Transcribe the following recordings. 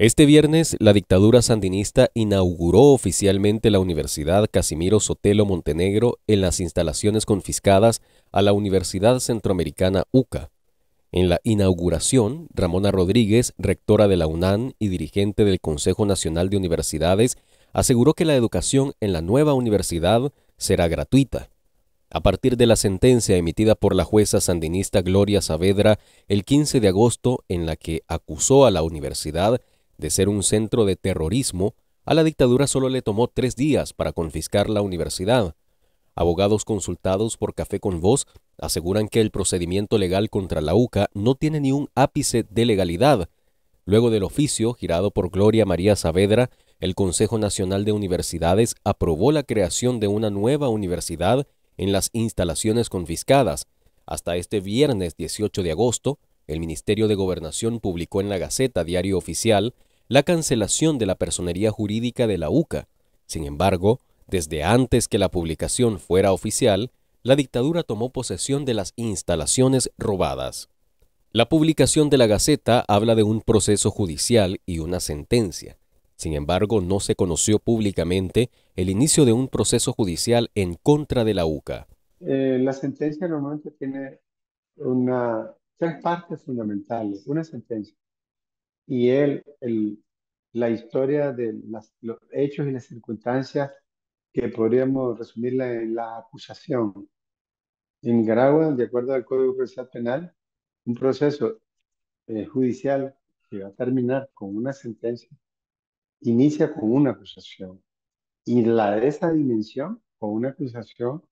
Este viernes, la dictadura sandinista inauguró oficialmente la Universidad Casimiro Sotelo Montenegro en las instalaciones confiscadas a la Universidad Centroamericana UCA. En la inauguración, Ramona Rodríguez, rectora de la UNAN y dirigente del Consejo Nacional de Universidades, aseguró que la educación en la nueva universidad será gratuita. A partir de la sentencia emitida por la jueza sandinista Gloria Saavedra el 15 de agosto en la que acusó a la universidad de ser un centro de terrorismo, a la dictadura solo le tomó tres días para confiscar la universidad. Abogados consultados por Café con Voz aseguran que el procedimiento legal contra la UCA no tiene ni un ápice de legalidad. Luego del oficio girado por Gloria María Saavedra, el Consejo Nacional de Universidades aprobó la creación de una nueva universidad en las instalaciones confiscadas. Hasta este viernes 18 de agosto, el Ministerio de Gobernación publicó en la Gaceta Diario Oficial la cancelación de la personería jurídica de la UCA. Sin embargo, desde antes que la publicación fuera oficial, la dictadura tomó posesión de las instalaciones robadas. La publicación de la Gaceta habla de un proceso judicial y una sentencia. Sin embargo, no se conoció públicamente el inicio de un proceso judicial en contra de la UCA. Eh, la sentencia normalmente tiene una, tres partes fundamentales. Una sentencia. Y el la historia de los hechos y las circunstancias que podríamos resumirla en la acusación. En Nicaragua, de acuerdo al Código Procesal Penal, un proceso eh, judicial que va a terminar con una sentencia inicia con una acusación y la de esa dimensión con una acusación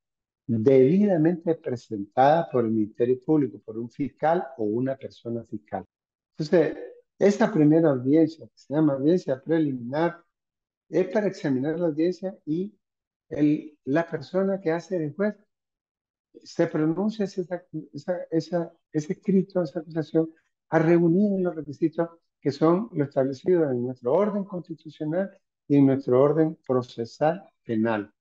debidamente presentada por el Ministerio Público, por un fiscal o una persona fiscal. Entonces, esta primera audiencia, que se llama audiencia preliminar, es para examinar la audiencia y el, la persona que hace el juez se pronuncia ese, esa, esa, ese escrito, esa acusación, a reunir los requisitos que son los establecidos en nuestro orden constitucional y en nuestro orden procesal penal.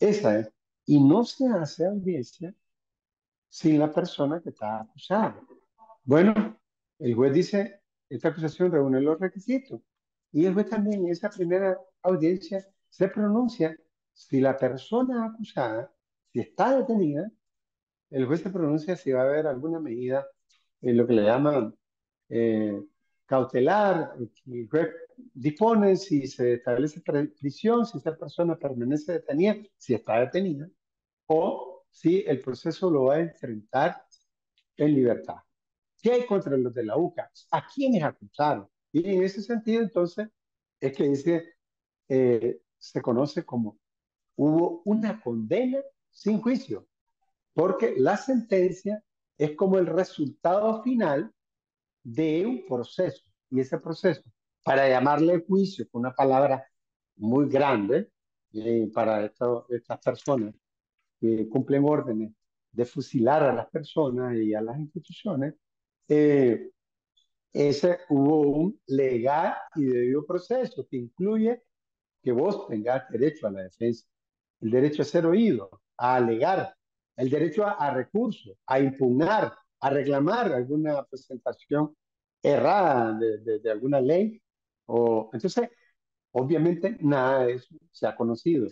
Esa es. Y no se hace audiencia sin la persona que está acusada. Bueno, el juez dice, esta acusación reúne los requisitos. Y el juez también en esa primera audiencia se pronuncia si la persona acusada, si está detenida, el juez se pronuncia si va a haber alguna medida, en eh, lo que le llaman eh, cautelar, el juez dispone si se establece prisión, si esa persona permanece detenida, si está detenida, o si el proceso lo va a enfrentar en libertad. ¿Qué hay contra los de la UCA? ¿A quiénes acusaron? Y en ese sentido, entonces, es que dice, eh, se conoce como hubo una condena sin juicio, porque la sentencia es como el resultado final de un proceso, y ese proceso, para llamarle juicio, con una palabra muy grande eh, para estas personas que cumplen órdenes de fusilar a las personas y a las instituciones, eh, ese hubo un legal y debido proceso que incluye que vos tengas derecho a la defensa, el derecho a ser oído, a alegar, el derecho a, recurso, a impugnar, a reclamar alguna presentación errada de, de, alguna ley. O, entonces, obviamente nada de eso se ha conocido.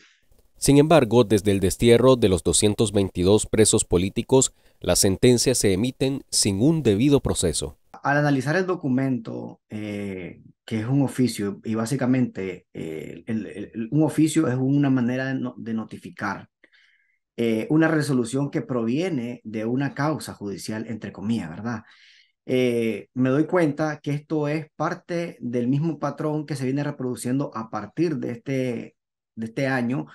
Sin embargo, desde el destierro de los 222 presos políticos, las sentencias se emiten sin un debido proceso. Al analizar el documento, eh, que es un oficio, y básicamente eh, un oficio es una manera de, notificar eh, una resolución que proviene de una causa judicial, entre comillas, ¿verdad? me doy cuenta que esto es parte del mismo patrón que se viene reproduciendo a partir de este, de este año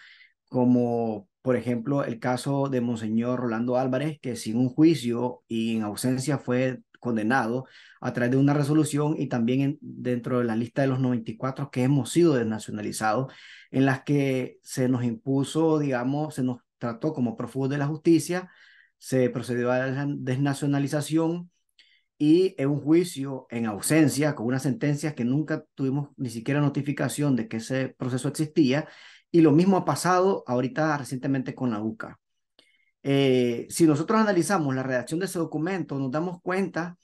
como por ejemplo el caso de Monseñor Rolando Álvarez, que sin un juicio y en ausencia fue condenado a través de una resolución y también dentro de la lista de los 94 que hemos sido desnacionalizados, en las que se nos impuso, digamos, se nos trató como prófugos de la justicia, se procedió a la desnacionalización y en un juicio en ausencia, con una sentencia que nunca tuvimos ni siquiera notificación de que ese proceso existía, y lo mismo ha pasado ahorita recientemente con la UCA. Eh, si nosotros analizamos la redacción de ese documento, nos damos cuenta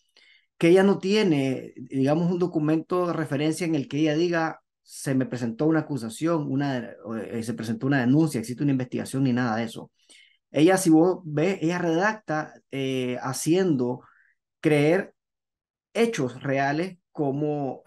que ella no tiene, digamos, un documento de referencia en el que ella diga, se me presentó una acusación, una, eh, se presentó una denuncia, existe una investigación, ni nada de eso. Ella, si vos ves, ella redacta eh, haciendo creer hechos reales como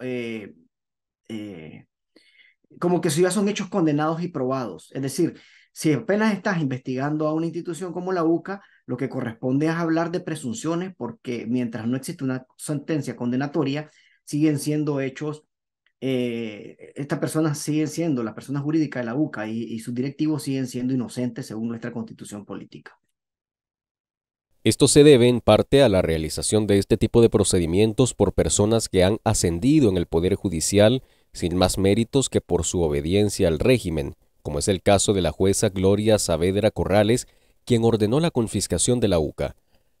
como que si ya son hechos condenados y probados. Es decir, si apenas estás investigando a una institución como la UCA, lo que corresponde es hablar de presunciones porque mientras no existe una sentencia condenatoria, siguen siendo hechos, eh, estas personas siguen siendo, las personas jurídicas de la UCA y, y sus directivos siguen siendo inocentes según nuestra constitución política. Esto se debe en parte a la realización de este tipo de procedimientos por personas que han ascendido en el Poder Judicial sin más méritos que por su obediencia al régimen, como es el caso de la jueza Gloria Saavedra Corrales, quien ordenó la confiscación de la UCA.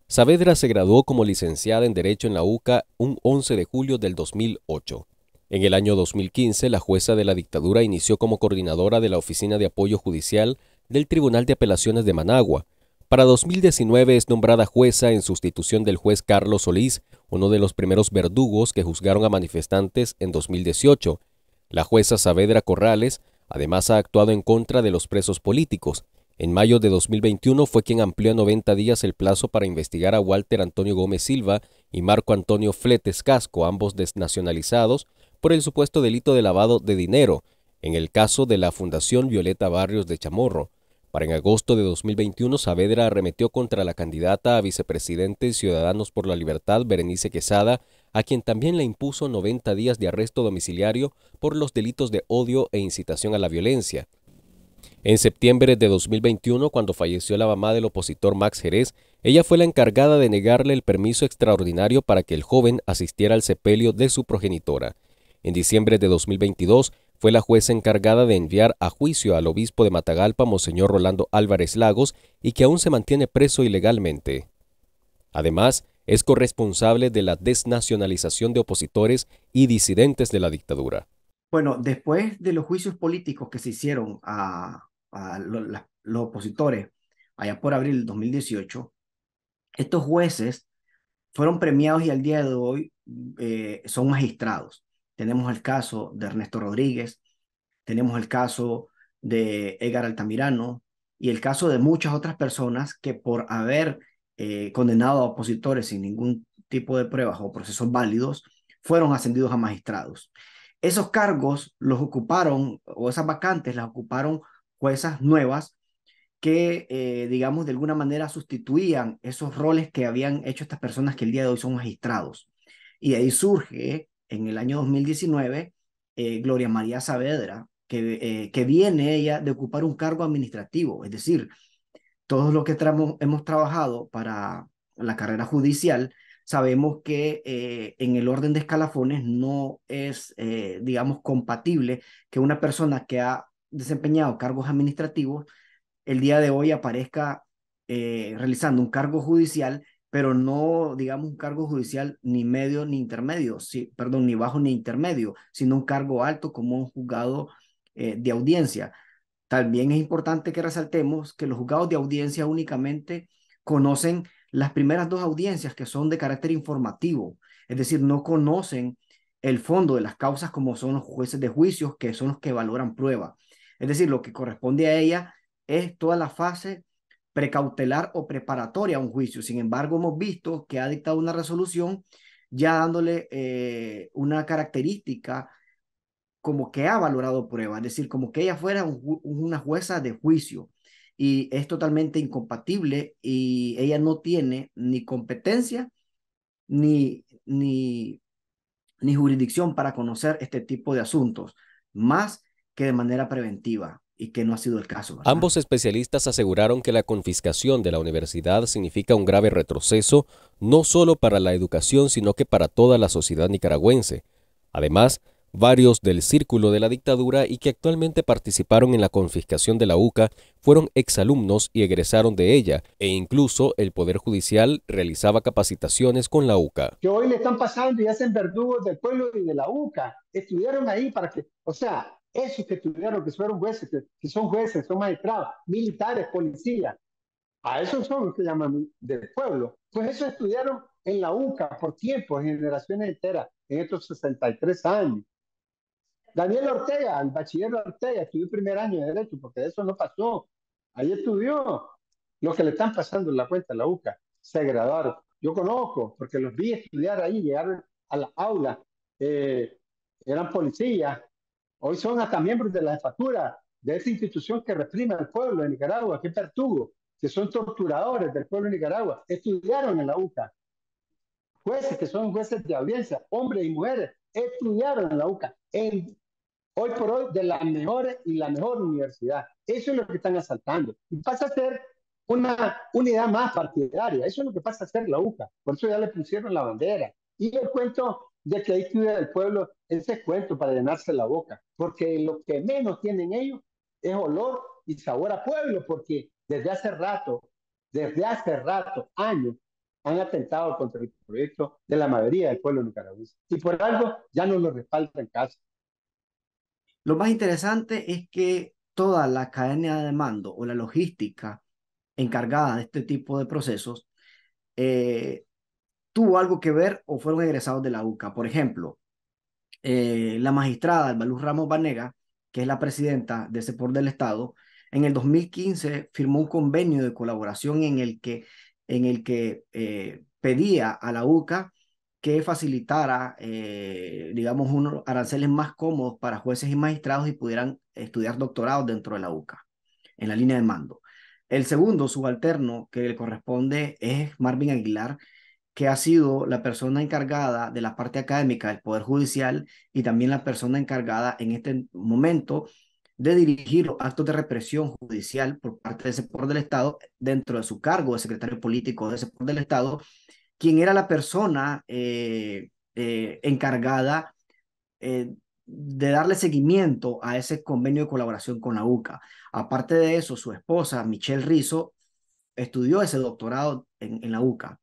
Saavedra se graduó como licenciada en Derecho en la UCA un 11 de julio del 2008. En el año 2015, la jueza de la dictadura inició como coordinadora de la Oficina de Apoyo Judicial del Tribunal de Apelaciones de Managua, para 2019 es nombrada jueza en sustitución del juez Carlos Solís, uno de los primeros verdugos que juzgaron a manifestantes en 2018. La jueza Saavedra Corrales además ha actuado en contra de los presos políticos. En mayo de 2021 fue quien amplió a 90 días el plazo para investigar a Walter Antonio Gómez Silva y Marco Antonio Fletes Casco, ambos desnacionalizados, por el supuesto delito de lavado de dinero, en el caso de la Fundación Violeta Barrios de Chamorro. Para en agosto de 2021, Saavedra arremetió contra la candidata a vicepresidente Ciudadanos por la Libertad, Berenice Quesada, a quien también le impuso 90 días de arresto domiciliario por los delitos de odio e incitación a la violencia. En septiembre de 2021, cuando falleció la mamá del opositor Max Jerez, ella fue la encargada de negarle el permiso extraordinario para que el joven asistiera al sepelio de su progenitora. En diciembre de 2022, fue la jueza encargada de enviar a juicio al obispo de Matagalpa, Monseñor Rolando Álvarez Lagos, y que aún se mantiene preso ilegalmente. Además, es corresponsable de la desnacionalización de opositores y disidentes de la dictadura. Bueno, después de los juicios políticos que se hicieron a, los opositores allá por abril del 2018, estos jueces fueron premiados y al día de hoy eh, son magistrados. Tenemos el caso de Ernesto Rodríguez, tenemos el caso de Edgar Altamirano y el caso de muchas otras personas que por haber eh, condenado a opositores sin ningún tipo de pruebas o procesos válidos, fueron ascendidos a magistrados. Esos cargos los ocuparon, o esas vacantes las ocuparon juezas nuevas que, eh, digamos, de alguna manera sustituían esos roles que habían hecho estas personas que el día de hoy son magistrados. Y ahí surge en el año 2019, eh, Gloria María Saavedra, que, eh, que viene ella de ocupar un cargo administrativo, es decir, todos los que hemos trabajado para la carrera judicial, sabemos que eh, en el orden de escalafones no es, digamos, compatible que una persona que ha desempeñado cargos administrativos el día de hoy aparezca realizando un cargo judicial pero no, digamos, un cargo judicial ni medio ni intermedio, sí, perdón, ni bajo ni intermedio, sino un cargo alto como un juzgado eh, de audiencia. También es importante que resaltemos que los juzgados de audiencia únicamente conocen las primeras dos audiencias que son de carácter informativo, es decir, no conocen el fondo de las causas como son los jueces de juicios, que son los que valoran prueba. Es decir, lo que corresponde a ella es toda la fase precautelar o preparatoria a un juicio. Sin embargo, hemos visto que ha dictado una resolución ya dándole eh, una característica como que ha valorado prueba es decir, como que ella fuera una jueza de juicio. Y es totalmente incompatible y ella no tiene ni competencia ni, ni, ni jurisdicción para conocer este tipo de asuntos, más que de manera preventiva y que no ha sido el caso. Ambos especialistas aseguraron que la confiscación de la universidad significa un grave retroceso, no solo para la educación, sino que para toda la sociedad nicaragüense. Además, varios del círculo de la dictadura y que actualmente participaron en la confiscación de la UCA fueron exalumnos y egresaron de ella, e incluso el Poder Judicial realizaba capacitaciones con la UCA. Que hoy le están pasando y hacen verdugos del pueblo y de la UCA. Estuvieron ahí para que, o sea, esos que estudiaron, que fueron jueces, que, son jueces, son magistrados, militares, policías, a esos son los que llaman del pueblo. Pues esos estudiaron en la UCA por tiempo, generaciones enteras, en estos 63 años. Daniel Ortega, el bachiller Ortega, estudió primer año de Derecho, porque eso no pasó. Ahí estudió lo que le están pasando en la cuenta a la UCA. Se graduaron. Yo conozco, porque los vi estudiar ahí, llegaron a la aula. Eh, eran policías, Hoy son hasta miembros de la factura de esa institución que reprime al pueblo de Nicaragua, que Pertugo, que son torturadores del pueblo de Nicaragua, estudiaron en la UCA. Jueces que son jueces de audiencia, hombres y mujeres, estudiaron en la UCA, en, hoy por hoy de las mejores y la mejor universidad. Eso es lo que están asaltando. Y pasa a ser una unidad más partidaria. Eso es lo que pasa a ser la UCA. Por eso ya le pusieron la bandera. Y el cuento de que hay que ir al pueblo ese cuento para llenarse la boca, porque lo que menos tienen ellos es olor y sabor a pueblo, porque desde hace rato, desde hace rato, años, han atentado contra el proyecto de la mayoría del pueblo nicaragüense. Y por algo ya no lo respaldan casa. Lo más interesante es que toda la cadena de mando o la logística encargada de este tipo de procesos eh, tuvo algo que ver o fueron egresados de la UCA. Por ejemplo, eh, la magistrada Alba Luz Ramos Banega, que es la presidenta de CEPOR del Estado, en el 2015 firmó un convenio de colaboración en el que, en el que eh, pedía a la UCA que facilitara, eh, digamos, unos aranceles más cómodos para jueces y magistrados y pudieran estudiar doctorados dentro de la UCA, en la línea de mando. El segundo subalterno que le corresponde es Marvin Aguilar, que ha sido la persona encargada de la parte académica del Poder Judicial y también la persona encargada en este momento de dirigir los actos de represión judicial por parte de ese poder del Estado dentro de su cargo de secretario político de ese poder del Estado, quien era la persona eh, eh, encargada eh, de darle seguimiento a ese convenio de colaboración con la UCA. Aparte de eso, su esposa, Michelle Rizzo, estudió ese doctorado en la UCA.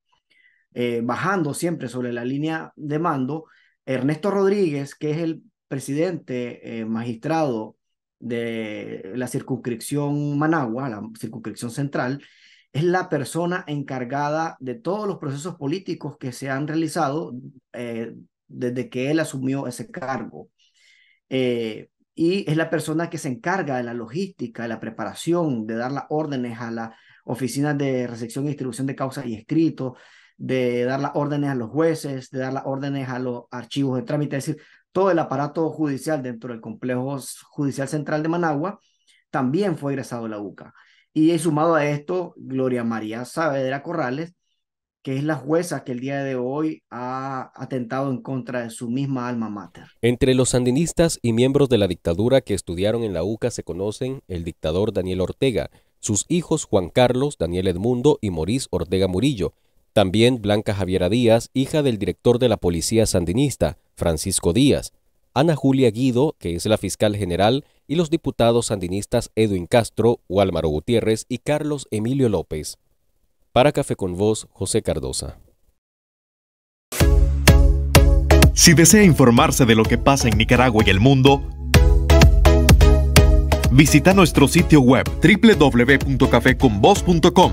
Eh, bajando siempre sobre la línea de mando, Ernesto Rodríguez, que es el presidente eh, magistrado de la circunscripción Managua, la circunscripción central, es la persona encargada de todos los procesos políticos que se han realizado eh, desde que él asumió ese cargo. y es la persona que se encarga de la logística, de la preparación, de dar las órdenes a las oficinas de recepción y distribución de causas y escritos, de dar las órdenes a los jueces, de dar las órdenes a los archivos de trámite, es decir, todo el aparato judicial dentro del complejo judicial central de Managua también fue egresado la UCA. Y sumado a esto, Gloria María Saavedra Corrales, que es la jueza que el día de hoy ha atentado en contra de su misma alma mater. Entre los sandinistas y miembros de la dictadura que estudiaron en la UCA se conocen el dictador Daniel Ortega, sus hijos Juan Carlos, Daniel Edmundo y Maurice Ortega Murillo, también Blanca Javiera Díaz, hija del director de la Policía Sandinista, Francisco Díaz, Ana Julia Guido, que es la fiscal general, y los diputados sandinistas Edwin Castro, Wálmaro Gutiérrez y Carlos Emilio López. Para Café con Voz, José Cardosa. Si desea informarse de lo que pasa en Nicaragua y el mundo, visita nuestro sitio web www.cafeconvoz.com